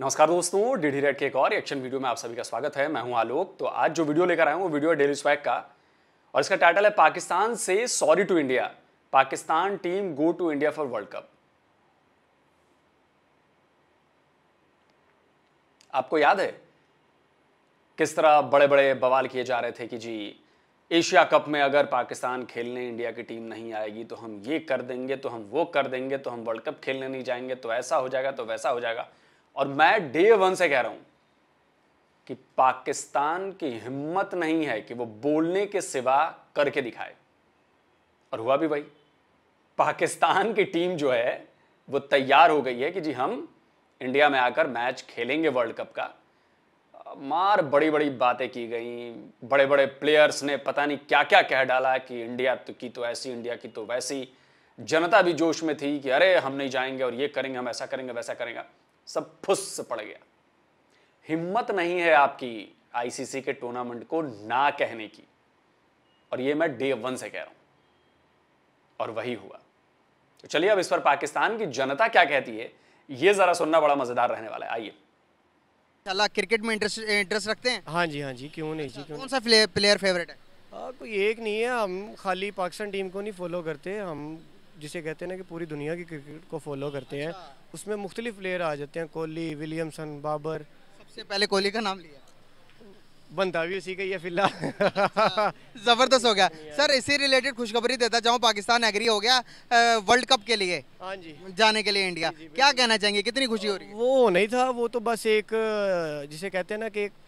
नमस्कार दोस्तों DD red के एक और एक्शन वीडियो में आप सभी का स्वागत है मैं हूं आलोक तो आज जो वीडियो लेकर आया हूं वो वीडियो है डेली स्वैग का और इसका टाइटल है पाकिस्तान से sorry to India Pakistan team go to India for world cup आपको याद है किस तरह बड़े बड़े बवाल किए जा रहे थे कि जी एशिया कप में अगर पाकिस्तान खेलने इंडिया की टीम नहीं आएगी तो हम ये कर देंगे तो हम वो कर देंगे तो हम वर्ल्ड कप खेलने नहीं जाएंगे तो ऐसा हो जाएगा तो वैसा हो जाएगा और मैं डे वन से कह रहा हूं कि पाकिस्तान की हिम्मत नहीं है कि वो बोलने के सिवा करके दिखाए और हुआ भी भाई पाकिस्तान की टीम जो है वो तैयार हो गई है कि जी हम इंडिया में आकर मैच खेलेंगे वर्ल्ड कप का मार बड़ी बड़ी बातें की गई बड़े बड़े प्लेयर्स ने पता नहीं क्या क्या कह डाला कि इंडिया तो की तो ऐसी इंडिया की तो वैसी जनता भी जोश में थी कि अरे हम नहीं जाएंगे और ये करेंगे हम ऐसा करेंगे वैसा करेंगे सब फुस से पड़ गया हिम्मत नहीं है आपकी आईसीसी के टूर्नामेंट को ना कहने की और ये मैं डे वन से कह रहा हूं और वही हुआ तो चलिए अब इस पर पाकिस्तान की जनता क्या कहती है ये जरा सुनना बड़ा मजेदार रहने वाला है आइए अल्लाह क्रिकेट में इंटरेस्ट इंटरेस्ट रखते हैं हाँ जी हाँ जी क्यों नहीं जी क्यों कौन सा प्लेयर फेवरेट है आ, हाँ, कोई एक नहीं है हम खाली पाकिस्तान टीम को नहीं फॉलो करते हम जिसे कहते हैं ना कि पूरी दुनिया की क्रिकेट को फॉलो करते अच्छा। हैं उसमें मुख्तलिफ प्लेयर आ जाते हैं कोहली विलियमसन बाबर सबसे पहले कोहली का नाम लिया बनता भी उसी का फिलहाल अच्छा, ज़बरदस्त हो गया सर इसी रिलेटेड खुशखबरी देता चाहूँ पाकिस्तान एग्री हो गया वर्ल्ड कप के लिए हाँ जी जाने के लिए इंडिया हाँ जी, क्या कहना चाहेंगे कितनी खुशी हो रही है वो नहीं था वो तो बस एक जिसे कहते हैं ना कि एक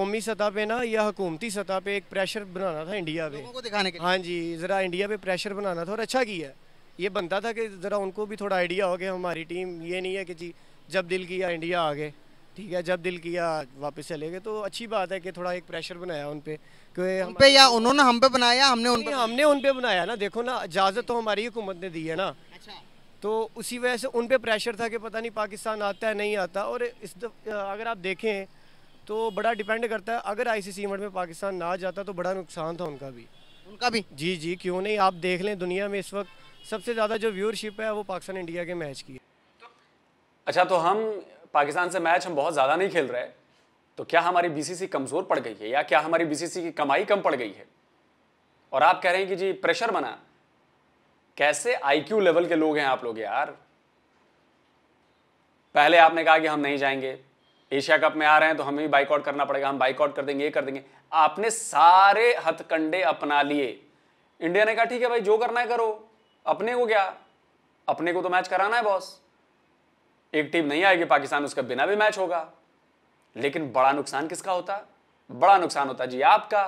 कौमी सतह पे ना या हुकूमती सतह पे एक प्रेशर बनाना था इंडिया पे दिखाने के लिए हाँ जी ज़रा इंडिया पे प्रेशर बनाना था और अच्छा किया ये बनता था कि ज़रा उनको भी थोड़ा आइडिया हो गया हमारी टीम ये नहीं है कि जी जब दिल किया इंडिया आ गए ठीक है जब दिल किया वापस चले गए तो अच्छी बात है कि थोड़ा एक प्रेशर बनाया उन पे क्योंकि हम पे या उन्होंने हम पे बनाया हमने उन पे हमने उन पे बनाया ना देखो ना इजाज़त तो हमारी हुकूमत ने दी है ना अच्छा तो उसी वजह से उन पे प्रेशर था कि पता नहीं पाकिस्तान आता है नहीं आता और इस अगर आप देखें तो बड़ा डिपेंड करता है अगर आईसीसी सी में पाकिस्तान ना जाता तो बड़ा नुकसान था उनका भी उनका भी जी जी क्यों नहीं आप देख लें दुनिया में इस वक्त सबसे ज़्यादा जो व्यूअरशिप है वो पाकिस्तान इंडिया के मैच की है तो, अच्छा तो हम पाकिस्तान से मैच हम बहुत ज़्यादा नहीं खेल रहे तो क्या हमारी बीसीसी कमज़ोर पड़ गई है या क्या हमारी बीसीसी की कमाई कम पड़ गई है और आप कह रहे हैं कि जी प्रेशर बना कैसे आईक्यू लेवल के लोग हैं आप लोग यार पहले आपने कहा कि हम नहीं जाएंगे एशिया कप में आ रहे हैं तो हमें भी बाइकआउट करना पड़ेगा हम बाइकआउट कर देंगे ये कर देंगे आपने सारे हथकंडे अपना लिए इंडिया ने कहा ठीक है भाई जो करना है करो अपने को क्या अपने को तो मैच कराना है बॉस एक टीम नहीं आएगी पाकिस्तान उसका बिना भी मैच होगा लेकिन बड़ा नुकसान किसका होता बड़ा नुकसान होता जी आपका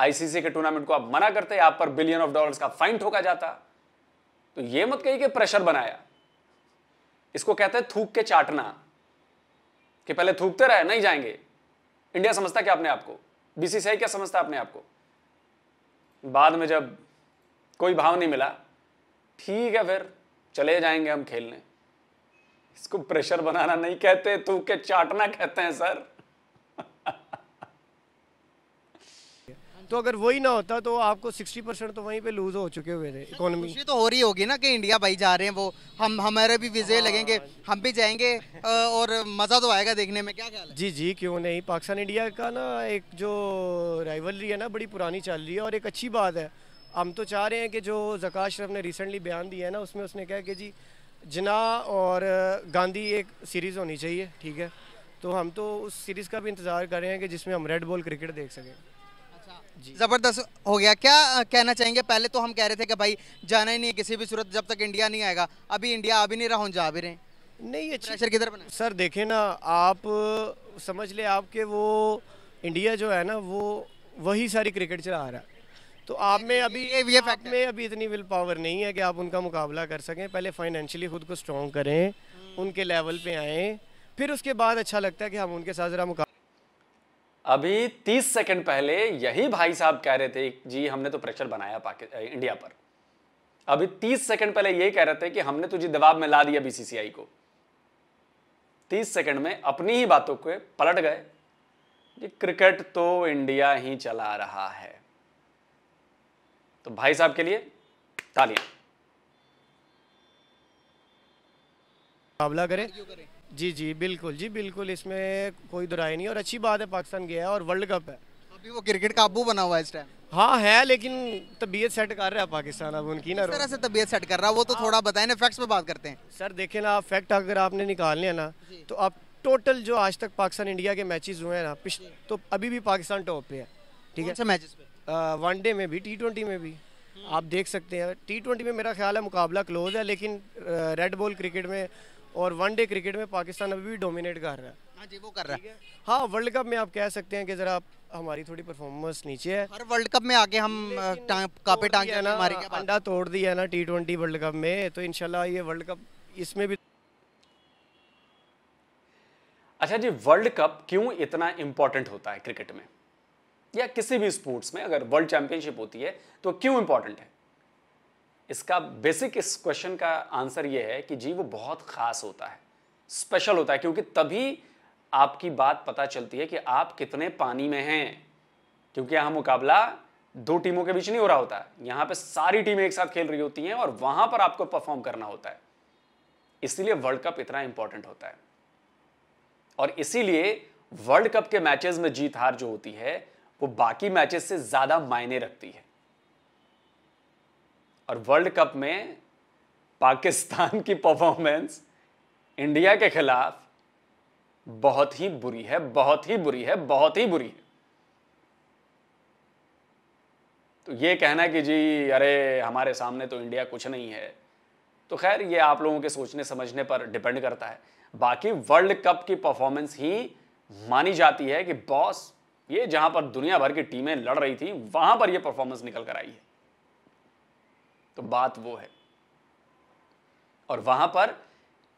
आईसीसी के टूर्नामेंट को आप मना करते आप पर बिलियन ऑफ डॉलर्स का फाइन ठोका जाता तो ये मत कही कि प्रेशर बनाया इसको कहते हैं थूक के चाटना कि पहले थूकते रहे नहीं जाएंगे इंडिया समझता क्या अपने आपको बीसीसीआई क्या समझता अपने आपको बाद में जब कोई भाव नहीं मिला ठीक है फिर चले जाएंगे हम खेलने इसको प्रेशर बनाना नहीं कहते तू के चाटना कहते हैं सर तो अगर वही ना होता तो आपको 60 परसेंट तो वहीं पे लूज हो चुके हुए थे इकोनॉमी तो हो रही होगी ना कि इंडिया भाई जा रहे हैं वो हम हमारे भी विजय लगेंगे हाँ। हम भी जाएंगे और मज़ा तो आएगा देखने में क्या ख्याल है जी जी क्यों नहीं पाकिस्तान इंडिया का ना एक जो राइवलरी है ना बड़ी पुरानी चल रही है और एक अच्छी बात है हम तो चाह रहे हैं कि जो जकाश शरफ ने रिसेंटली बयान दिया है ना उसमें उसने कहा कि जी जना और गांधी एक सीरीज़ होनी चाहिए ठीक है तो हम तो उस सीरीज़ का भी इंतज़ार कर रहे हैं कि जिसमें हम रेड बॉल क्रिकेट देख सकें अच्छा। ज़बरदस्त हो गया क्या कहना चाहेंगे पहले तो हम कह रहे थे कि भाई जाना ही नहीं है किसी भी सूरत जब तक इंडिया नहीं आएगा अभी इंडिया आ भी नहीं रहा हूँ जा भी रहे नहीं अच्छा सर किधर सर देखे ना आप समझ ले आपके वो इंडिया जो है ना वो वही सारी क्रिकेट चला आ रहा है तो आप में अभी ये भी आप में अभी इतनी विल पावर नहीं है कि आप उनका मुकाबला कर सकें पहले फाइनेंशियली खुद को स्ट्रॉन्ग करें हम्म। उनके लेवल पे आए फिर उसके बाद अच्छा लगता है कि हम उनके साथ जरा मुकाबला अभी तीस सेकंड पहले यही भाई साहब कह रहे थे जी हमने तो प्रेशर बनाया इंडिया पर अभी तीस सेकंड पहले यही कह रहे थे कि हमने तुझे दबाव में ला दिया बीसीसीआई को तीस सेकंड में अपनी ही बातों को पलट गए क्रिकेट तो इंडिया ही चला रहा है तो भाई साहब के लिए तालियां मुकाबला करें जी जी बिल्कुल जी बिल्कुल इसमें कोई दुराई नहीं और अच्छी बात है पाकिस्तान गया है और वर्ल्ड कप है अभी वो क्रिकेट का अबू बना हुआ है इस टाइम हाँ है लेकिन तबीयत सेट कर रहा है पाकिस्तान अब उनकी ना तरह से तबीयत सेट कर रहा है वो तो आ, हाँ। थोड़ा बताए ना फैक्ट्स पे बात करते हैं सर देखें ना फैक्ट अगर आपने निकालने लिया ना तो आप टोटल जो आज तक पाकिस्तान इंडिया के मैचेस हुए हैं ना तो अभी भी पाकिस्तान टॉप पे है ठीक है मैचेस पे वनडे में भी टी में भी आप देख सकते हैं टी में मेरा ख्याल है मुकाबला क्लोज है लेकिन रेड बॉल क्रिकेट में और वनडे क्रिकेट में पाकिस्तान अभी भी डोमिनेट कर रहा है हाँ जी वो कर रहा है हाँ वर्ल्ड कप में आप कह सकते हैं कि ज़रा हमारी थोड़ी परफॉर्मेंस नीचे है हर वर्ल्ड कप में आगे हम कापे टांग ना हमारी अंडा तोड़ दिया ना टी ट्वेंटी वर्ल्ड कप में तो इनशाला ये वर्ल्ड कप इसमें भी अच्छा जी वर्ल्ड कप क्यों इतना इम्पोर्टेंट होता है क्रिकेट में या किसी भी स्पोर्ट्स में अगर वर्ल्ड चैंपियनशिप होती है तो क्यों इंपॉर्टेंट है इसका बेसिक इस क्वेश्चन का आंसर यह है कि जी वो बहुत खास होता है स्पेशल होता है क्योंकि तभी आपकी बात पता चलती है कि आप कितने पानी में हैं क्योंकि यहां मुकाबला दो टीमों के बीच नहीं हो रहा होता यहां पे सारी टीमें एक साथ खेल रही होती हैं और वहां पर आपको परफॉर्म करना होता है इसीलिए वर्ल्ड कप इतना इंपॉर्टेंट होता है और इसीलिए वर्ल्ड कप के मैचेस में जीत हार जो होती है वो बाकी मैचेस से ज़्यादा मायने रखती है और वर्ल्ड कप में पाकिस्तान की परफॉर्मेंस इंडिया के खिलाफ बहुत ही बुरी है बहुत ही बुरी है बहुत ही बुरी है तो ये कहना कि जी अरे हमारे सामने तो इंडिया कुछ नहीं है तो खैर ये आप लोगों के सोचने समझने पर डिपेंड करता है बाकी वर्ल्ड कप की परफॉर्मेंस ही मानी जाती है कि बॉस ये जहां पर दुनिया भर की टीमें लड़ रही थी वहां पर ये परफॉर्मेंस निकल कर आई है तो बात वो है और वहां पर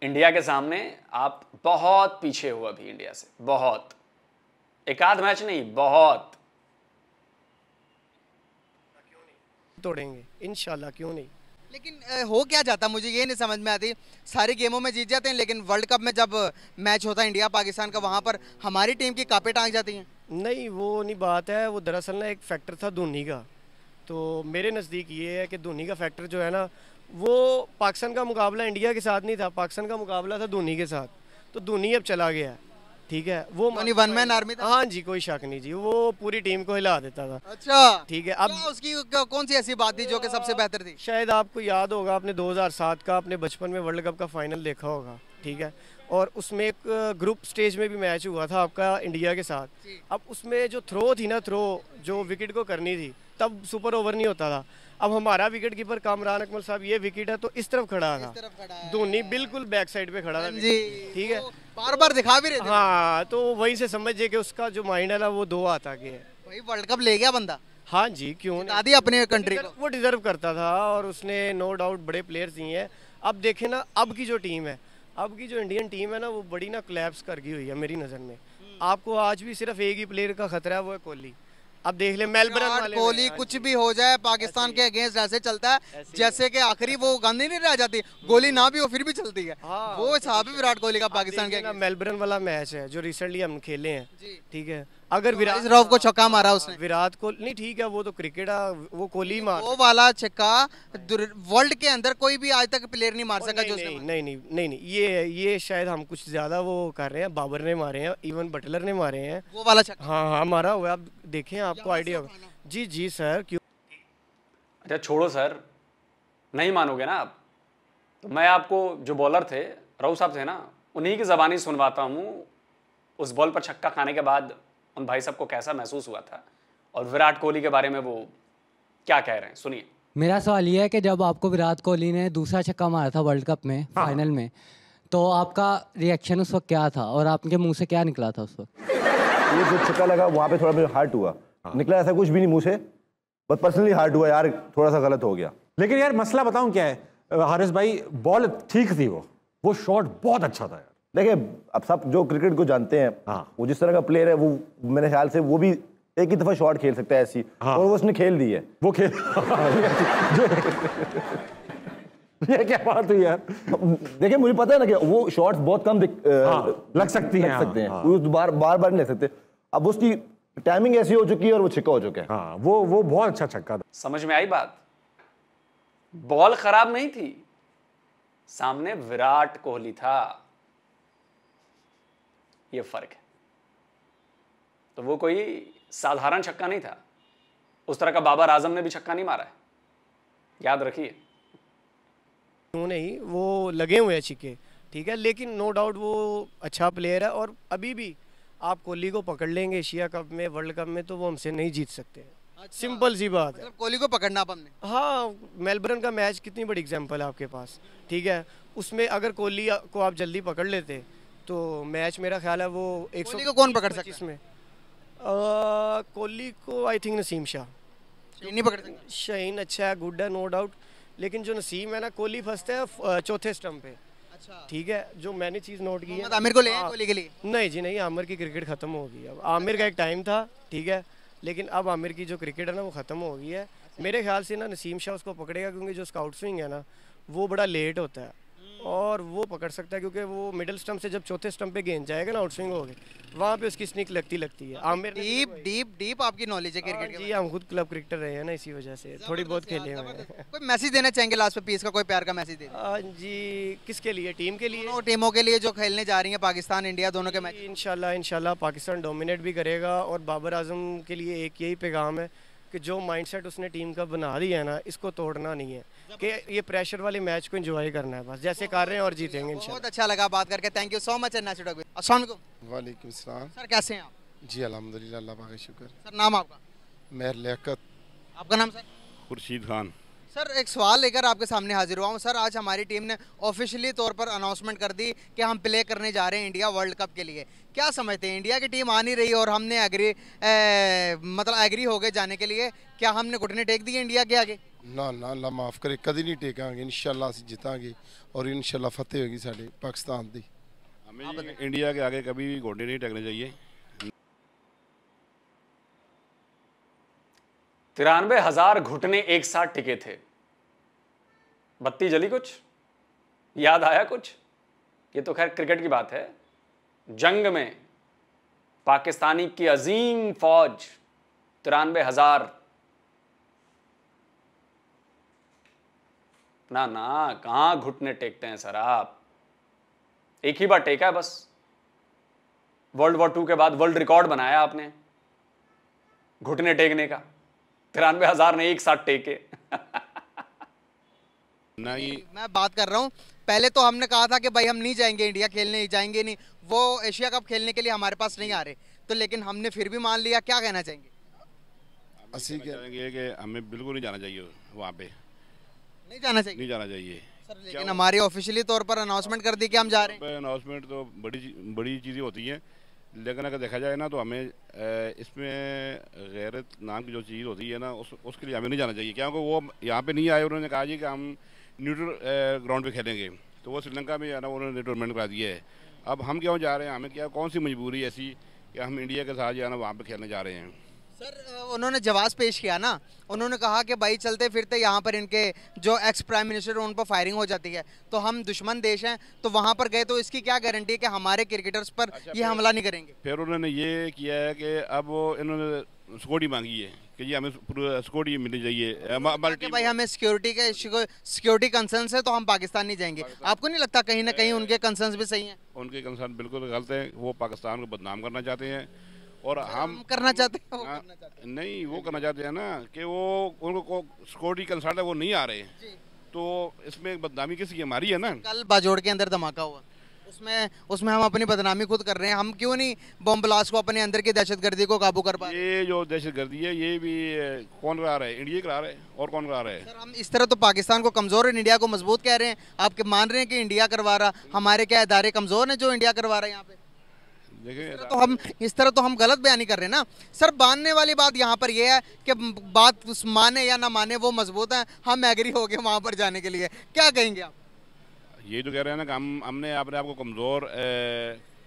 इंडिया के सामने आप बहुत पीछे हुआ अभी इंडिया से बहुत एक आध मैच नहीं बहुत तोड़ेंगे इनशाला क्यों नहीं लेकिन हो क्या जाता मुझे ये नहीं समझ में आती सारी गेमों में जीत जाते हैं लेकिन वर्ल्ड कप में जब मैच होता है इंडिया पाकिस्तान का वहाँ पर हमारी टीम की कापे टांग जाती हैं नहीं वो नहीं बात है वो दरअसल ना एक फैक्टर था धोनी का तो मेरे नज़दीक ये है कि धोनी का फैक्टर जो है ना वो पाकिस्तान का मुकाबला इंडिया के साथ नहीं था पाकिस्तान का मुकाबला था धोनी के साथ तो धोनी अब चला गया ठीक है वो वन मैन आर्मी था हाँ जी कोई शक नहीं जी वो पूरी टीम को हिला देता था अच्छा ठीक है अब उसकी कौन सी ऐसी बात थी जो कि सबसे बेहतर थी शायद आपको याद होगा आपने 2007 का अपने बचपन में वर्ल्ड कप का फाइनल देखा होगा ठीक है और उसमें एक ग्रुप स्टेज में भी मैच हुआ था आपका इंडिया के साथ अब उसमें जो थ्रो थी ना थ्रो जो विकेट को करनी थी तब सुपर ओवर नहीं होता था अब हमारा विकेट कीपर कामरान अकमल साहब ये विकेट है तो इस तरफ खड़ा था धोनी बिल्कुल बैक साइड पे खड़ा था ठीक है बार बार दिखा भी रहे थे हाँ तो वहीं से समझिए कि उसका जो माइंड है ना वो दो आता के वर्ल्ड कप ले गया बंदा हाँ जी क्यों दादी अपने कंट्री को वो डिजर्व करता था और उसने नो डाउट बड़े प्लेयर्स दिए हैं अब देखे ना अब की जो टीम है अब की जो इंडियन टीम है ना वो बड़ी ना क्लैप्स कर गई हुई है मेरी नज़र में हम्म। आपको आज भी सिर्फ एक ही प्लेयर का खतरा है वो है कोहली अब देख ले मेलबर्न कोहली कुछ भी हो जाए पाकिस्तान के अगेंस्ट ऐसे चलता है जैसे कि आखिरी वो गांधी नहीं रह जाती हम्म। गोली ना भी हो फिर भी चलती है हाँ, वो हिसाब है विराट कोहली का पाकिस्तान के मेलबर्न वाला मैच है जो रिसेंटली हम खेले हैं ठीक है अगर विराट रॉफ को छक्का मारा उसने विराट कोहली नहीं ठीक है वो तो क्रिकेट है वो कोहली मार वो वाला छक्का वर्ल्ड के अंदर कोई भी आज तक प्लेयर नहीं मार सका जो नहीं नहीं नहीं नहीं नहीं नहीं ये ये शायद हम कुछ ज्यादा वो कर रहे हैं बाबर ने मारे हैं इवन बटलर ने मारे हैं वो वाला छक्का हाँ हाँ मारा हुआ आप देखे आपको आइडिया जी जी सर क्यों अच्छा छोड़ो सर नहीं मानोगे ना आप तो मैं आपको जो बॉलर थे राहुल साहब थे ना उन्हीं की ज़बानी सुनवाता हूँ उस बॉल पर छक्का खाने के बाद उन भाई साहब को कैसा महसूस हुआ था और विराट कोहली के बारे में वो क्या कह रहे हैं सुनिए मेरा सवाल यह है कि जब आपको विराट कोहली ने दूसरा छक्का मारा था वर्ल्ड कप में हाँ। फाइनल में तो आपका रिएक्शन उस वक्त क्या था और आपके मुंह से क्या निकला था उस वक्त ये जो छक्का लगा वहाँ पे थोड़ा मेरा हार्ट हुआ हाँ। निकला ऐसा कुछ भी नहीं मुंह से बट पर्सनली हार्ट हुआ यार थोड़ा सा गलत हो गया लेकिन यार मसला बताऊँ क्या है हारिस भाई बॉल ठीक थी वो वो शॉट बहुत अच्छा था देखिए अब सब जो क्रिकेट को जानते हैं हाँ। वो जिस तरह का प्लेयर है वो मेरे ख्याल से वो भी एक ही दफा शॉट खेल सकता है ऐसी हाँ। और वो उसने खेल दी है वो खेल ये क्या बात हुई यार देखिए मुझे पता है ना कि वो शॉट्स बहुत कम दिख, हाँ, लग सकती हैं सकते हैं हाँ, हाँ। बार बार बार नहीं लग सकते अब उसकी टाइमिंग ऐसी हो चुकी है और वो छिक्का हो चुका है हाँ, वो वो बहुत अच्छा छक्का था समझ में आई बात बॉल खराब नहीं थी सामने विराट कोहली था ये फर्क है तो वो कोई साधारण छक्का नहीं था उस तरह का बाबर आजम ने भी छक्का नहीं मारा है याद रखिए क्यों नहीं वो लगे हुए हैं छिक्के ठीक है लेकिन नो डाउट वो अच्छा प्लेयर है और अभी भी आप कोहली को पकड़ लेंगे एशिया कप में वर्ल्ड कप में तो वो हमसे नहीं जीत सकते अच्छा, सिंपल सी बात मतलब कोहली को पकड़ना आप हमने हाँ मेलबर्न का मैच कितनी बड़ी एग्जांपल है आपके पास ठीक है उसमें अगर कोहली को आप जल्दी पकड़ लेते तो मैच मेरा ख्याल है वो एक सौ को कौन पकड़ सकता है कोहली को आई थिंक नसीम शाह नहीं पकड़ शहीन अच्छा है गुड है नो डाउट लेकिन जो नसीम है ना कोहली फंसते हैं चौथे स्टम्प पे अच्छा। ठीक है जो मैंने चीज नोट की है आमिर को ले हाँ। कोहली के लिए नहीं जी नहीं आमिर की क्रिकेट खत्म हो गई अब आमिर का एक टाइम था ठीक है लेकिन अब आमिर की जो क्रिकेट है ना वो खत्म हो गई है अच्छा। मेरे ख्याल से ना नसीम शाह उसको पकड़ेगा क्योंकि जो स्काउट स्विंग है ना वो बड़ा लेट होता है और वो पकड़ सकता है क्योंकि वो मिडिल स्टम्प से जब चौथे स्टम्प पे गेंद जाएगा ना आउटस्विंग होगी वहाँ पे उसकी स्निक लगती लगती है आमिर डीप डीप डीप आपकी नॉलेज है क्रिकेट हाँ जी हम खुद क्लब क्रिकेटर रहे हैं ना इसी वजह से थोड़ी बहुत खेले हुए कोई मैसेज देना चाहेंगे लास्ट पे पीस का कोई प्यार का मैसेज दे हाँ जी किसके लिए टीम के लिए टीमों के लिए जो खेलने जा रही है पाकिस्तान इंडिया दोनों के मैच इनशाला इनशाला पाकिस्तान डोमिनेट भी करेगा और बाबर आजम के लिए एक यही पैगाम है कि जो माइंडसेट उसने टीम का बना दिया है ना इसको तोड़ना नहीं है कि ये प्रेशर वाले मैच को एंजॉय करना है बस जैसे कर रहे हैं और जीतेंगे बहुत अच्छा लगा बात करके थैंक यू सो मच अन्ना चुटक वालेकुम सर कैसे हैं आप जी अलहमदिल्ला अल्लाह शुक्र सर नाम आपका मेहर लियाकत आपका नाम सर खुर्शीद खान सर एक सवाल लेकर आपके सामने हाजिर हुआ हूँ सर आज हमारी टीम ने ऑफिशियली तौर पर अनाउंसमेंट कर दी कि हम प्ले करने जा रहे हैं इंडिया वर्ल्ड कप के लिए क्या समझते हैं इंडिया की टीम आ नहीं रही और हमने एग्री मतलब एग्री हो गए जाने के लिए क्या हमने घुटने टेक दिए इंडिया के आगे ना ना अल्लाह माफ़ करे कभी नहीं टेकेंगे इन शाला जितांगे और इनशाला फतेह होगी साढ़े पाकिस्तान की हमें इंडिया के आगे कभी भी घोटे नहीं टेकने चाहिए तिरानवे हजार घुटने एक साथ टिके थे बत्ती जली कुछ याद आया कुछ ये तो खैर क्रिकेट की बात है जंग में पाकिस्तानी की अजीम फौज तिरानवे हजार ना ना कहां घुटने टेकते हैं सर आप एक ही बार टेका है बस वर्ल्ड वॉर टू के बाद वर्ल्ड रिकॉर्ड बनाया आपने घुटने टेकने का तिरानवे हजार ने एक साथ टेके नहीं मैं बात कर रहा हूँ पहले तो हमने कहा था कि भाई हम नहीं जाएंगे इंडिया खेलने जाएंगे नहीं वो एशिया कप खेलने के लिए हमारे पास नहीं आ रहे तो लेकिन हमने फिर भी मान लिया क्या कहना चाहेंगे कहेंगे कि हमें बिल्कुल नहीं जाना चाहिए वहाँ पे नहीं जाना चाहिए नहीं जाना चाहिए सर लेकिन हमारी ऑफिशियली तौर पर अनाउंसमेंट कर दी कि हम जा रहे हैं अनाउंसमेंट तो बड़ी बड़ी चीज़ें होती हैं लेकिन अगर देखा जाए ना तो हमें इसमें गैरत नाम की जो चीज़ होती है ना उस उसके लिए हमें नहीं जाना चाहिए क्योंकि वो यहाँ पे नहीं आए उन्होंने कहा जी कि हम न्यूट्रल ग्राउंड पे खेलेंगे तो वो श्रीलंका में जाना उन्होंने टूर्नामेंट करा दिया है अब हम क्यों जा रहे हैं हमें क्या कौन सी मजबूरी ऐसी कि हम इंडिया के साथ जाना वहाँ पर खेलने जा रहे हैं सर उन्होंने जवाब पेश किया ना उन्होंने कहा कि भाई चलते फिरते यहाँ पर इनके जो एक्स प्राइम मिनिस्टर उन पर फायरिंग हो जाती है तो हम दुश्मन देश हैं तो वहाँ पर गए तो इसकी क्या गारंटी है कि हमारे क्रिकेटर्स पर अच्छा, ये हमला नहीं करेंगे फिर उन्होंने ये किया है कि अब इन्होंने सिक्योरिटी मांगी है कि जी हमें सिक्योरिटी मिली चाहिए भाई हमें सिक्योरिटी के सिक्योरिटी कंसर्न है तो हम पाकिस्तान नहीं जाएंगे आपको नहीं लगता कहीं ना कहीं उनके कंसर्न भी सही हैं उनके कंसर्न बिल्कुल गलत हैं वो पाकिस्तान को बदनाम करना चाहते हैं और हम करना चाहते हैं वो हाँ, करना चाहते हैं नहीं वो करना चाहते हैं ना कि वो उनको सिक्योरिटी कंसल्ट वो नहीं आ रहे तो इसमें बदनामी किसी की हमारी है ना कल बाजोड़ के अंदर धमाका हुआ उसमें उसमें हम अपनी बदनामी खुद कर रहे हैं हम क्यों नहीं बम ब्लास्ट को अपने अंदर की दहशतगर्दी को काबू कर पाए ये जो दहशतगर्दी है ये भी कौन करा रहा है इंडिया करा रहा है और कौन करा रहा है सर हम इस तरह तो पाकिस्तान को कमज़ोर है इंडिया को मजबूत कह रहे हैं आप मान रहे हैं कि इंडिया करवा रहा हमारे क्या इदारे कमज़ोर हैं जो इंडिया करवा रहा है यहाँ पे तो हम इस तरह तो हम गलत बयानी कर रहे हैं ना सर मानने वाली बात यहाँ पर यह है कि बात उस माने या ना माने वो मजबूत है हम एग्री हो गए वहाँ पर जाने के लिए क्या कहेंगे आप ये जो तो कह रहे हैं ना कि हम हमने अपने आपको कमज़ोर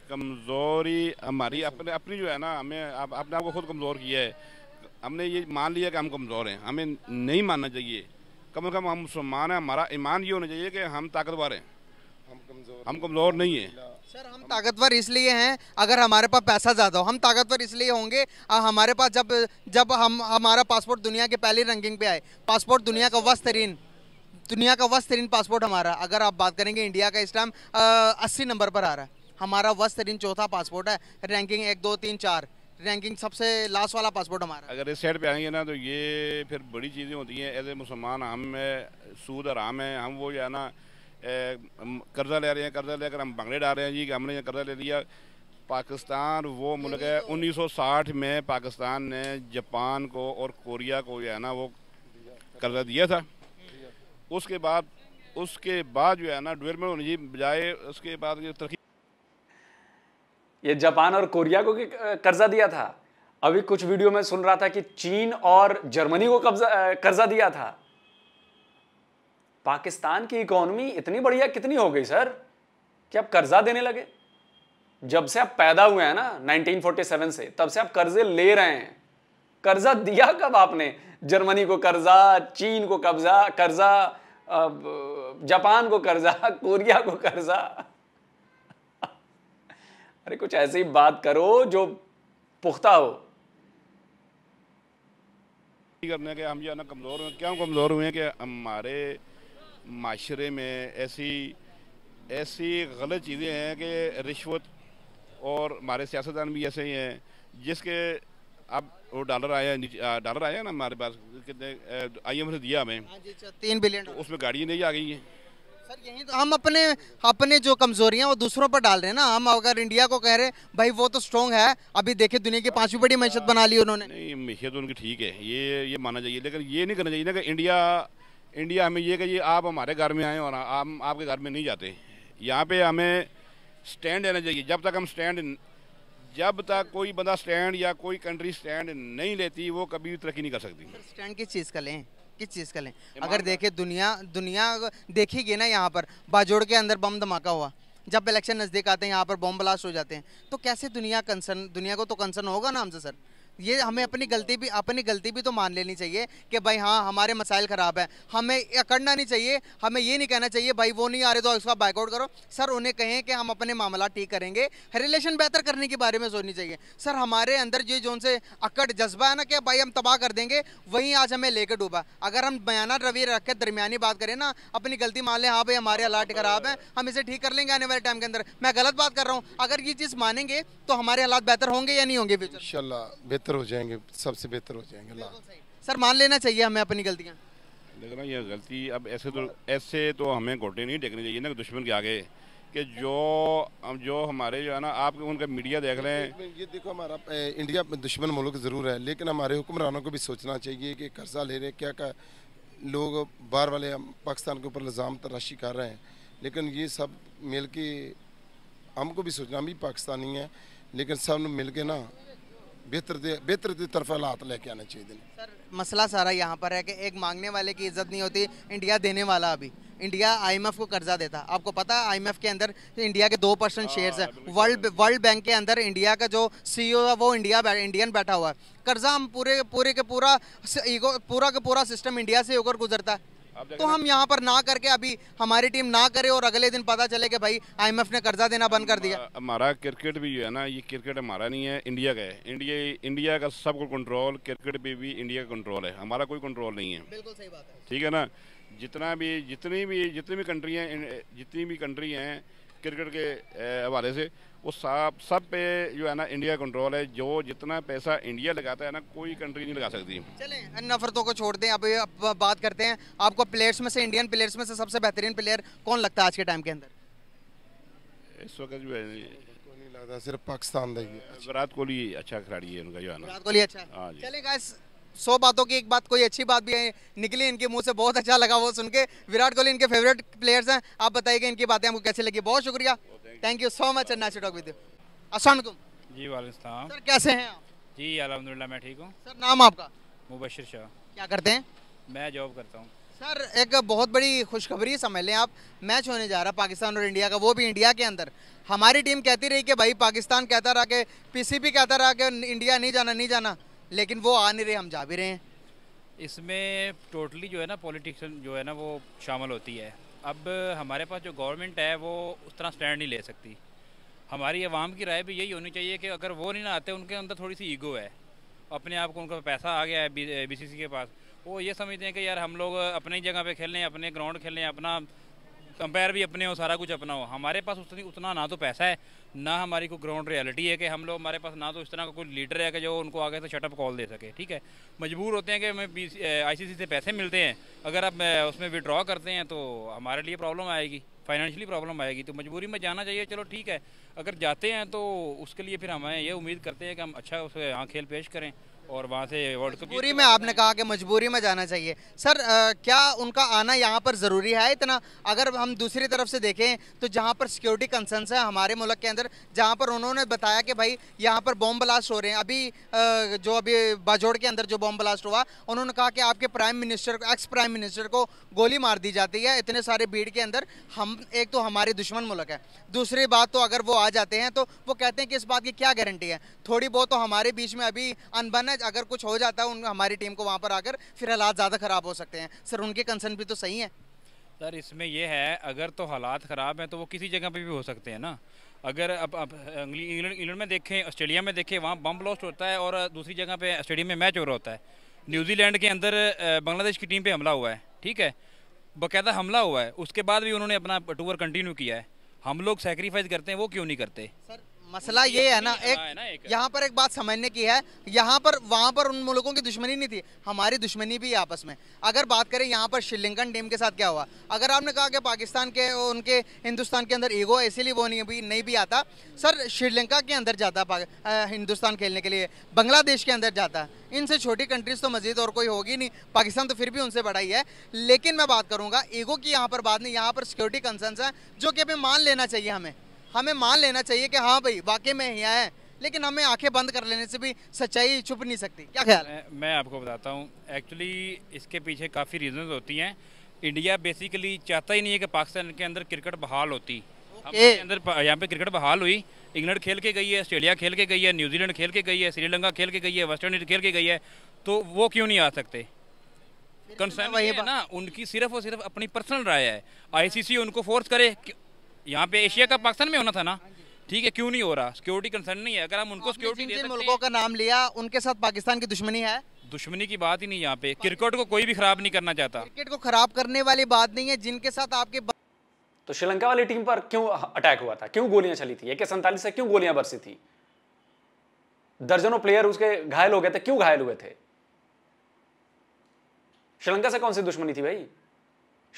कमज़ोरी हमारी अपने अपनी जो है ना हमें आप, अपने आपको खुद कमज़ोर किया है हमने ये मान लिया कि हम कमज़ोर हैं हमें नहीं मानना चाहिए कम से कम हम मुसलमान हैं हमारा ईमान ये होना चाहिए कि हम ताकतवर हैं हम कमज़ोर हम कमज़ोर नहीं है सर हम ताकतवर इसलिए हैं अगर हमारे पास पैसा ज़्यादा हो हम ताकतवर इसलिए होंगे हमारे पास जब जब हम हमारा पासपोर्ट दुनिया के पहली रैंकिंग पे आए पासपोर्ट दुनिया का वस्त तरीन दुनिया का वस्त तरीन पासपोर्ट हमारा अगर आप बात करेंगे इंडिया का इस टाइम अस्सी नंबर पर आ रहा है हमारा वस्त तरीन चौथा पासपोर्ट है रैंकिंग एक दो तीन चार रैंकिंग सबसे लास्ट वाला पासपोर्ट हमारा अगर इस साइड पे आएंगे ना तो ये फिर बड़ी चीज़ें होती हैं एज ए मुसलमान हम सूद आराम है हम वो जाना ना कर्जा ले रहे हैं कर्जा लेकर हम भंगड़े डाल रहे हैं जी कि हमने यहाँ कर्जा ले लिया पाकिस्तान वो मुल्क है 1960 में पाकिस्तान ने जापान को और कोरिया को जो है ना वो कर्जा दिया था उसके बाद उसके बाद जो है ना डेवलपमेंट होनी चाहिए बजाय उसके बाद तरक्की ये जापान और कोरिया को कर्जा दिया था अभी कुछ वीडियो में सुन रहा था कि चीन और जर्मनी को कब्जा कर्जा दिया था पाकिस्तान की इकोनॉमी इतनी बढ़िया कितनी हो गई सर कि आप कर्जा देने लगे जब से आप पैदा हुए हैं ना 1947 से तब से आप कर्जे ले रहे हैं कर्जा दिया कब आपने जर्मनी को कर्जा चीन को कब्जा कर्जा जापान को कर्जा कोरिया को कर्जा अरे कुछ ऐसी बात करो जो पुख्ता हो करने के हम जो है ना कमज़ोर हुए क्यों कमज़ोर हुए कि हमारे माशरे में ऐसी ऐसी गलत चीज़ें हैं कि रिश्वत और हमारे सियासतदान भी ऐसे ही हैं जिसके अब वो डॉलर आया डॉलर आया ना हमारे पास कितने आई एम दिया हमें हाँ अच्छा, तीन बिलियन तो उसमें गाड़ियाँ नहीं आ गई हैं सर यही तो हम अपने अपने जो कमजोरियां वो दूसरों पर डाल रहे हैं ना हम अगर इंडिया को कह रहे भाई वो तो स्ट्रॉन्ग है अभी देखे दुनिया की पांचवी बड़ी मैशत बना ली उन्होंने नहीं मैशत तो उनकी ठीक है ये ये माना चाहिए लेकिन ये नहीं करना चाहिए ना कि इंडिया इंडिया हमें ये कहिए आप हमारे घर में आए और हम आपके घर में नहीं जाते यहाँ पे हमें स्टैंड लेना चाहिए जब तक हम स्टैंड जब तक कोई बंदा स्टैंड या कोई कंट्री स्टैंड नहीं लेती वो कभी तरक्की नहीं कर सकती स्टैंड किस चीज़ का लें किस चीज़ का लें अगर देखे दुनिया दुनिया देखेगी ना यहाँ पर बाजोड़ के अंदर बम धमाका हुआ जब इलेक्शन नज़दीक आते हैं यहाँ पर बॉम्ब ब्लास्ट हो जाते हैं तो कैसे दुनिया कंसर्न दुनिया को तो कंसर्न होगा ना हमसे सर ये हमें अपनी गलती भी अपनी गलती भी तो मान लेनी चाहिए कि भाई हाँ हमारे मसाइल ख़राब है हमें अकड़ना नहीं चाहिए हमें ये नहीं कहना चाहिए भाई वो नहीं आ रहे तो इसका बाइकआउट करो सर उन्हें कहें कि हम अपने मामला ठीक करेंगे रिलेशन बेहतर करने के बारे में सोचनी चाहिए सर हमारे अंदर जो जो उनसे अकड़ जज्बा है ना कि भाई हम तबाह कर देंगे वहीं आज हमें लेकर डूबा अगर हम बयाना रवैया रख के दरमियानी बात करें ना अपनी गलती मान लें हाँ भाई हमारे हालात खराब हैं हम इसे ठीक कर लेंगे आने वाले टाइम के अंदर मैं गलत बात कर रहा हूँ अगर ये चीज़ मानेंगे तो हमारे हालात बेहतर होंगे या नहीं होंगे इन बेहतर हो जाएंगे सबसे बेहतर हो जाएंगे सर मान लेना चाहिए हमें अपनी गलतियाँ लेकिन ये गलती अब ऐसे तो ऐसे तो हमें घोटे नहीं देखने चाहिए ना कि दुश्मन के आगे कि जो जो हमारे जो है ना आप उनका मीडिया देख रहे हैं ये देखो हमारा इंडिया दुश्मन मुल्क ज़रूर है लेकिन हमारे हुक्मरानों को भी सोचना चाहिए कि कर्जा ले रहे क्या क्या लोग बाहर वाले पाकिस्तान के ऊपर लजाम तराशी कर रहे हैं लेकिन ये सब मिल के हमको भी सोचना हम भी पाकिस्तानी हैं लेकिन सब मिल के ना बेहतर बेहतर की तरफ हालात लेके आने चाहिए सर मसला सारा यहाँ पर है कि एक मांगने वाले की इज्जत नहीं होती इंडिया देने वाला अभी इंडिया आईएमएफ को कर्जा देता आपको पता है आईएमएफ के अंदर इंडिया के दो परसेंट शेयर है वर्ल्ड वर्ल्ड बैंक के अंदर इंडिया का जो सीईओ e है वो इंडिया इंडियन बैठा हुआ है कर्जा हम पूरे पूरे के पूरा पूरा का पूरा सिस्टम इंडिया से होकर गुजरता है तो हम यहाँ पर ना करके अभी हमारी टीम ना करे और अगले दिन पता चले कि भाई आईएमएफ ने कर्जा देना बंद कर दिया हमारा क्रिकेट भी है ना ये क्रिकेट हमारा नहीं है इंडिया का है इंडिया इंडिया का सब कंट्रोल क्रिकेट पे भी इंडिया का कंट्रोल है हमारा कोई कंट्रोल नहीं है बिल्कुल सही बात है ठीक है ना जितना भी जितनी भी जितनी भी कंट्री हैं जितनी भी कंट्री हैं क्रिकेट के हवाले से वो सब सब पे जो है ना इंडिया कंट्रोल है जो जितना पैसा इंडिया लगाता है ना कोई कंट्री नहीं लगा सकती चले नफरतों को छोड़ दें अब बात करते हैं आपको प्लेयर्स में से इंडियन प्लेयर्स में से सबसे बेहतरीन प्लेयर कौन लगता है आज के टाइम के अंदर इस वक्त जो है लगता सिर्फ पाकिस्तान विराट कोहली अच्छा खिलाड़ी है उनका जो है ना विराट कोहली अच्छा हाँ जी चले गाइस सौ बातों की एक बात कोई अच्छी बात भी है निकली इनके मुंह से बहुत अच्छा लगा वो सुन के विराट कोहली इनके फेवरेट प्लेयर्स हैं आप बताइएगा इनकी बातें हमको कैसे लगी बहुत शुक्रिया थैंक यू सो मच अन्ना टॉक विद असलम जी वालेकाम सर कैसे हैं आप जी अलहमदिल्ला मैं ठीक हूँ सर नाम आपका मुबशर शाह क्या करते हैं मैं जॉब करता हूँ सर एक बहुत बड़ी खुशखबरी समझ लें आप मैच होने जा रहा पाकिस्तान और इंडिया का वो भी इंडिया के अंदर हमारी टीम कहती रही कि भाई पाकिस्तान कहता रहा कि पीसीबी कहता रहा कि इंडिया नहीं जाना नहीं जाना लेकिन वो आ नहीं रहे हम जा भी रहे हैं इसमें टोटली जो है ना पॉलिटिक्स जो है ना वो शामिल होती है अब हमारे पास जो गवर्नमेंट है वो उस तरह स्टैंड नहीं ले सकती हमारी आवाम की राय भी यही होनी चाहिए कि अगर वो नहीं ना आते उनके अंदर थोड़ी सी ईगो है अपने आप को उनका पैसा आ गया है बी के पास वो ये समझते हैं कि यार हम लोग अपनी जगह पे खेलें अपने ग्राउंड खेल अपना कंपेयर भी अपने हो सारा कुछ अपना हो हमारे पास उतनी उतना ना तो पैसा है ना हमारी कोई ग्राउंड रियलिटी है कि हम लोग हमारे पास ना तो इस तरह का कोई लीडर है कि जो उनको आगे से शटअप कॉल दे सके ठीक है मजबूर होते हैं कि हमें बी आईसीसी से पैसे मिलते हैं अगर आप उसमें विड्रॉ करते हैं तो हमारे लिए प्रॉब्लम आएगी फाइनेंशियली प्रॉब्लम आएगी तो मजबूरी में जाना चाहिए चलो ठीक है अगर जाते हैं तो उसके लिए फिर हमें ये उम्मीद करते हैं कि हम अच्छा उस हाँ, खेल पेश करें और वहाँ से वर्ल्ड कप मजबूरी में आपने कहा कि मजबूरी में जाना चाहिए सर आ, क्या उनका आना यहाँ पर ज़रूरी है इतना अगर हम दूसरी तरफ से देखें तो जहाँ पर सिक्योरिटी कंसर्नस है हमारे मुल्क के अंदर जहाँ पर उन्होंने बताया कि भाई यहाँ पर बॉम्ब ब्लास्ट हो रहे हैं अभी आ, जो अभी बाजोड़ के अंदर जो बॉम्ब ब्लास्ट हुआ उन्होंने कहा कि आपके prime minister ex prime minister को गोली मार दी जाती है इतने सारे भीड़ के अंदर हम एक तो हमारे दुश्मन मुल्क है दूसरी बात तो अगर वो आ जाते हैं तो वो कहते हैं कि इस बात की क्या गारंटी है थोड़ी बहुत तो हमारे बीच में अभी अनबन है ना अगर कुछ हो जाता है उन हमारी टीम को वहाँ पर आकर फिर हालात ज़्यादा ख़राब हो सकते हैं सर उनके कंसर्न भी तो सही है सर इसमें यह है अगर तो हालात ख़राब हैं तो वो किसी जगह पर भी हो सकते हैं ना अगर अब अब इंग्लैंड इंग्लैंड में देखें ऑस्ट्रेलिया में देखें वहाँ बम ब्लास्ट होता है और दूसरी जगह पे स्टेडियम में मैच हो रहा होता है न्यूजीलैंड के अंदर बांग्लादेश की टीम पे हमला हुआ है ठीक है बाकायदा हमला हुआ है उसके बाद भी उन्होंने अपना टूर कंटिन्यू किया है हम लोग सेक्रीफाइस करते हैं वो क्यों नहीं करते सर मसला ये है ना एक, एक यहाँ पर एक बात समझने की है यहाँ पर वहाँ पर उन मुल्कों की दुश्मनी नहीं थी हमारी दुश्मनी भी आपस में अगर बात करें यहाँ पर श्रीलंकन टीम के साथ क्या हुआ अगर आपने कहा कि पाकिस्तान के उनके हिंदुस्तान के अंदर ईगो है इसीलिए वो नहीं भी नहीं भी आता सर श्रीलंका के अंदर जाता हिंदुस्तान खेलने के लिए बांग्लादेश के अंदर जाता इनसे छोटी कंट्रीज तो मजीद और कोई होगी नहीं पाकिस्तान तो फिर भी उनसे बड़ा ही है लेकिन मैं बात करूँगा ईगो की यहाँ पर बात नहीं यहाँ पर सिक्योरिटी कंसर्नस है जो कि हमें मान लेना चाहिए हमें हमें मान लेना चाहिए कि हाँ भाई वाकई में यहाँ है लेकिन हमें आंखें बंद कर लेने से भी सच्चाई छुप नहीं सकती क्या ख्याल है मैं आपको बताता हूँ एक्चुअली इसके पीछे काफ़ी रीजंस होती हैं इंडिया बेसिकली चाहता ही नहीं है कि पाकिस्तान के अंदर क्रिकेट बहाल होती okay. अंदर यहाँ पे क्रिकेट बहाल हुई इंग्लैंड खेल के गई है ऑस्ट्रेलिया खेल के गई है न्यूजीलैंड खेल के गई है श्रीलंका खेल के गई है वेस्ट इंडीज खेल के गई है तो वो क्यों नहीं आ सकते कंसर्न तो है ना उनकी सिर्फ और सिर्फ अपनी पर्सनल राय है आईसीसी उनको फोर्स करे यहाँ पे एशिया कप पाकिस्तान में होना था ना ठीक है क्यों नहीं हो रहा सिक्योरिटी कंसर्न नहीं है अगर हम उनको सिक्योरिटी हाँ, दे मुल्कों का नाम लिया उनके साथ पाकिस्तान की दुश्मनी है दुश्मनी की बात ही नहीं यहाँ पे क्रिकेट को कोई भी खराब नहीं करना चाहता क्रिकेट को खराब करने वाली बात नहीं है जिनके साथ आपके तो श्रीलंका वाली टीम पर क्यों अटैक हुआ था क्यों गोलियां चली थी एक सैंतालीस से क्यों गोलियां बरसी थी दर्जनों प्लेयर उसके घायल हो गए थे क्यों घायल हुए थे श्रीलंका से कौन सी दुश्मनी थी भाई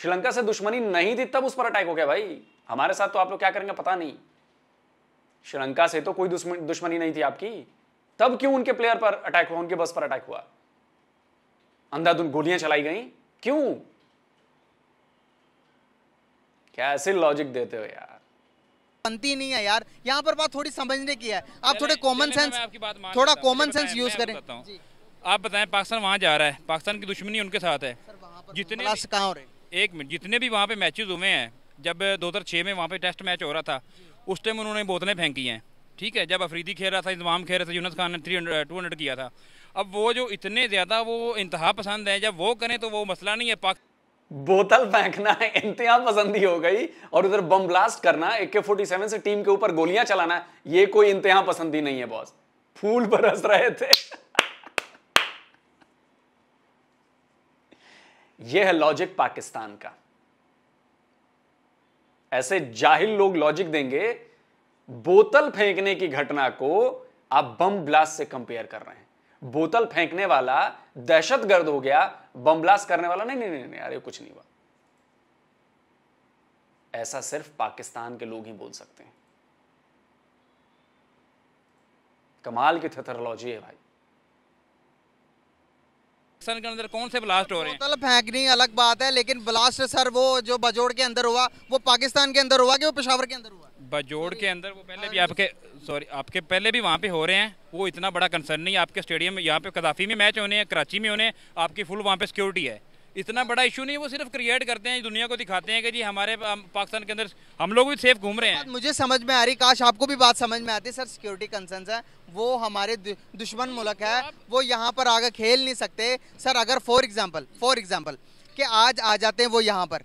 श्रीलंका से दुश्मनी नहीं थी तब उस पर अटैक हो गया भाई हमारे साथ तो आप लोग क्या करेंगे पता नहीं श्रीलंका से तो कोई दुश्मनी नहीं थी आपकी तब क्यों उनके प्लेयर पर अटैक हुआ उनके बस पर अटैक हुआ अंधाधुन गोलियां चलाई गई क्यों कैसे लॉजिक देते हो यार नहीं है यार यहाँ पर बात थोड़ी समझने की है आप थोड़े कॉमन सेंस थोड़ा कॉमन सेंस यूज करें आप बताएं पाकिस्तान वहां जा रहा है पाकिस्तान की दुश्मनी उनके साथ है जितने कहाँ हो रहे एक मिनट जितने भी वहाँ पे मैचेस हुए हैं जब 2006 में वहाँ पे टेस्ट मैच हो रहा था उस टाइम उन्होंने बोतलें फेंकी हैं ठीक है जब अफरीदी खेल रहा था इंतमाम खेल रहा था यूनस खान ने थ्री हंड्रेड टू हंड्रेड किया था अब वो जो इतने ज़्यादा वो इंतहा पसंद है जब वो करें तो वो मसला नहीं है पाक बोतल फेंकना इंतहा पसंदी हो गई और उधर बम ब्लास्ट करना ए के फोर्टी सेवन से टीम के ऊपर गोलियां चलाना ये कोई इंतहा पसंदी नहीं है बॉस फूल बरस रहे थे यह है लॉजिक पाकिस्तान का ऐसे जाहिल लोग लॉजिक देंगे बोतल फेंकने की घटना को आप बम ब्लास्ट से कंपेयर कर रहे हैं बोतल फेंकने वाला दहशतगर्द हो गया बम ब्लास्ट करने वाला नहीं नहीं नहीं नहीं अरे कुछ नहीं हुआ ऐसा सिर्फ पाकिस्तान के लोग ही बोल सकते हैं कमाल की थेथरोलॉजी है भाई पाकिस्तान के अंदर कौन से ब्लास्ट हो रहे हैं मतलब फेंकनी अलग बात है लेकिन ब्लास्ट सर वो जो बजोड़ के अंदर हुआ वो पाकिस्तान के अंदर हुआ कि वो पेशावर के अंदर हुआ बजोड़ के अंदर वो पहले भी हाँ आपके सॉरी आपके पहले भी वहाँ पे हो रहे हैं वो इतना बड़ा कंसर्न नहीं आपके स्टेडियम में यहाँ पे कदाफी में मैच होने हैं कराची में होने हैं आपकी फुल वहाँ पे सिक्योरिटी है इतना बड़ा इशू नहीं वो सिर्फ क्रिएट करते हैं दुनिया को दिखाते हैं कि जी हमारे पाकिस्तान के अंदर हम लोग भी सेफ घूम रहे हैं मुझे समझ में आ रही काश आपको भी बात समझ में आती सर सिक्योरिटी कंसर्न है वो हमारे दुश्मन मुल्क है वो यहाँ पर आगे खेल नहीं सकते सर अगर फॉर एग्जाम्पल फॉर एग्जाम्पल कि आज आ जाते हैं वो यहाँ पर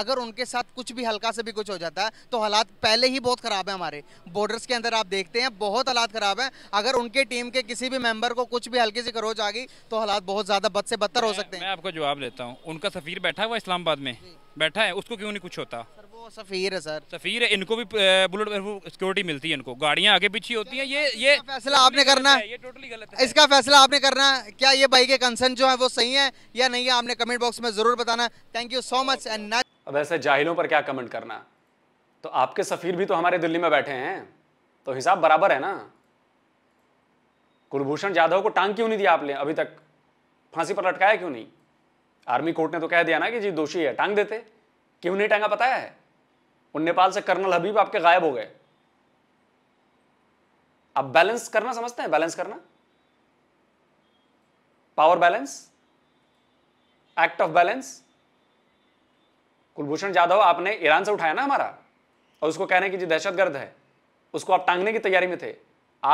अगर उनके साथ कुछ भी हल्का से भी कुछ हो जाता है तो हालात पहले ही बहुत ख़राब है हमारे बॉर्डर्स के अंदर आप देखते हैं बहुत हालात ख़राब है अगर उनके टीम के किसी भी मेंबर को कुछ भी हल्की सी खरोच आ गई तो हालात बहुत ज़्यादा बद से बदतर हो सकते हैं मैं आपको जवाब देता हूँ उनका सफ़ीर बैठा हुआ इस्लामाबाद में बैठा है उसको क्यों नहीं कुछ होता सर वो सफ़ीर है सर सफ़ीर है इनको भी बुलेट सिक्योरिटी मिलती है इनको गाड़ियाँ आगे पीछे होती हैं ये ये फैसला आपने करना है ये टोटली गलत है इसका फैसला आपने करना है क्या ये भाई के कंसर्न जो है वो सही है या नहीं है आपने कमेंट बॉक्स में ज़रूर बताना thank you so much and अब ऐसे जाहिलों पर क्या कमेंट करना तो आपके सफ़ीर भी तो हमारे दिल्ली में बैठे हैं तो हिसाब बराबर है ना कुलभूषण जाधव को टांग क्यों नहीं दिया आपने अभी तक फांसी पर लटकाया क्यों नहीं आर्मी कोर्ट ने तो कह दिया ना कि जी दोषी है टांग देते क्यों नहीं टांगा पता है उन नेपाल से कर्नल हबीब आपके गायब हो गए आप बैलेंस करना समझते हैं बैलेंस करना power balance act of balance Kulbhushan Jadhav आपने ईरान से उठाया ना हमारा और उसको कहने की जी दहशतगर्द है उसको आप टांगने की तैयारी में थे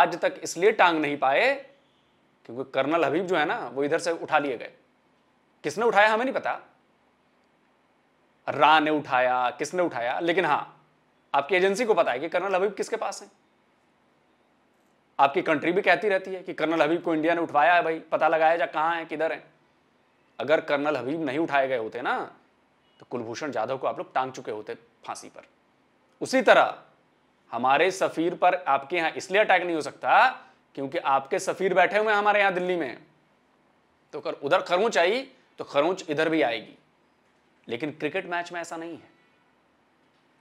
आज तक इसलिए टांग नहीं पाए क्योंकि कर्नल हबीब जो है ना वो इधर से उठा लिए गए किसने उठाया हमें नहीं पता रा ने उठाया किसने उठाया लेकिन हां आपकी एजेंसी को पता है कि कर्नल हबीब किसके पास है आपकी कंट्री भी कहती रहती है कि कर्नल हबीब को इंडिया ने उठवाया है भाई पता लगाया जा कहां है किधर है अगर कर्नल हबीब नहीं उठाए गए होते ना तो कुलभूषण जाधव को आप लोग टांग चुके होते फांसी पर उसी तरह हमारे सफीर पर आपके यहां इसलिए अटैक नहीं हो सकता क्योंकि आपके सफीर बैठे हुए हैं हमारे यहां दिल्ली में तो कर उधर खरमू चाहिए तो खरोंच इधर भी आएगी लेकिन क्रिकेट मैच में ऐसा नहीं है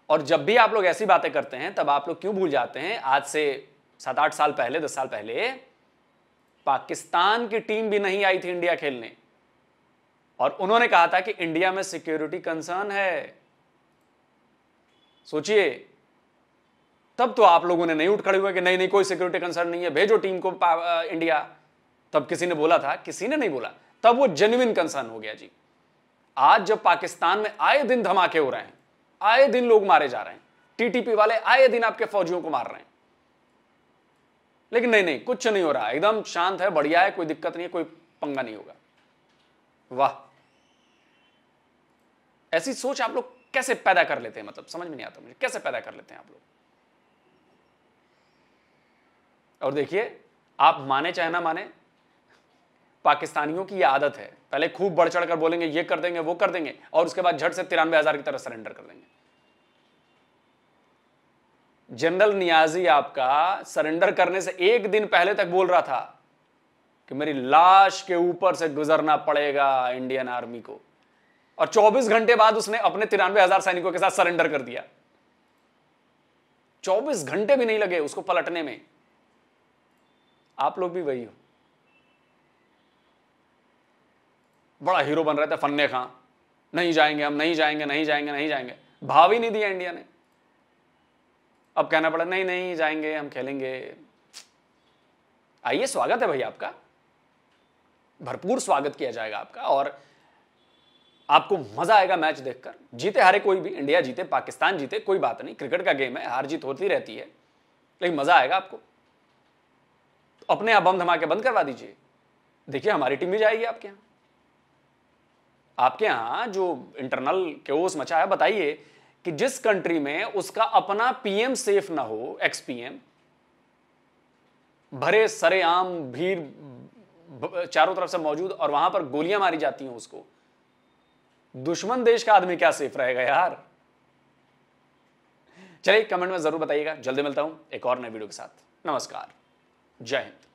और जब भी आप लोग ऐसी बातें करते हैं तब आप लोग क्यों भूल जाते हैं आज से सात आठ साल पहले दस साल पहले पाकिस्तान की टीम भी नहीं आई थी इंडिया खेलने और उन्होंने कहा था कि इंडिया में सिक्योरिटी कंसर्न है सोचिए तब तो आप लोगों ने नहीं उठ खड़े हुए कि नहीं नहीं कोई सिक्योरिटी कंसर्न नहीं है भेजो टीम को इंडिया तब किसी ने बोला था किसी ने नहीं बोला तब वो जेन्युन कंसर्न हो गया जी आज जब पाकिस्तान में आए दिन धमाके हो रहे हैं आए दिन लोग मारे जा रहे हैं टीटीपी वाले आए दिन आपके फौजियों को मार रहे हैं लेकिन नहीं नहीं कुछ नहीं हो रहा एकदम शांत है बढ़िया है कोई दिक्कत नहीं है कोई पंगा नहीं होगा वाह ऐसी सोच आप लोग कैसे पैदा कर लेते हैं मतलब समझ में नहीं आता मुझे कैसे पैदा कर लेते हैं आप लोग और देखिए आप माने चाहे ना माने पाकिस्तानियों की ये आदत है पहले खूब बढ़ चढ़ कर बोलेंगे ये कर देंगे वो कर देंगे और उसके बाद झट से तिरानवे हजार की तरह सरेंडर कर देंगे जनरल नियाजी आपका सरेंडर करने से एक दिन पहले तक बोल रहा था कि मेरी लाश के ऊपर से गुजरना पड़ेगा इंडियन आर्मी को और 24 घंटे बाद उसने अपने तिरानवे हजार सैनिकों के साथ सरेंडर कर दिया 24 घंटे भी नहीं लगे उसको पलटने में आप लोग भी वही हो बड़ा हीरो बन रहे थे फन्ने खां नहीं जाएंगे हम नहीं जाएंगे नहीं जाएंगे नहीं जाएंगे भाव ही नहीं दिया इंडिया ने अब कहना पड़ा नहीं नहीं जाएंगे हम खेलेंगे आइए स्वागत है भाई आपका भरपूर स्वागत किया जाएगा आपका और आपको मजा आएगा मैच देखकर जीते हारे कोई भी इंडिया जीते पाकिस्तान जीते कोई बात नहीं क्रिकेट का गेम है हार जीत होती रहती है लेकिन मजा आएगा आपको तो अपने आप बम धमाके बंद करवा दीजिए देखिए हमारी टीम भी जाएगी आपके यहां आपके यहां जो इंटरनल क्योस मचा है बताइए कि जिस कंट्री में उसका अपना पीएम सेफ ना हो एक्स पीएम भरे सरेआम भीड़ चारों तरफ से मौजूद और वहां पर गोलियां मारी जाती हैं उसको दुश्मन देश का आदमी क्या सेफ रहेगा यार चलिए कमेंट में जरूर बताइएगा जल्दी मिलता हूं एक और नए वीडियो के साथ नमस्कार जय हिंद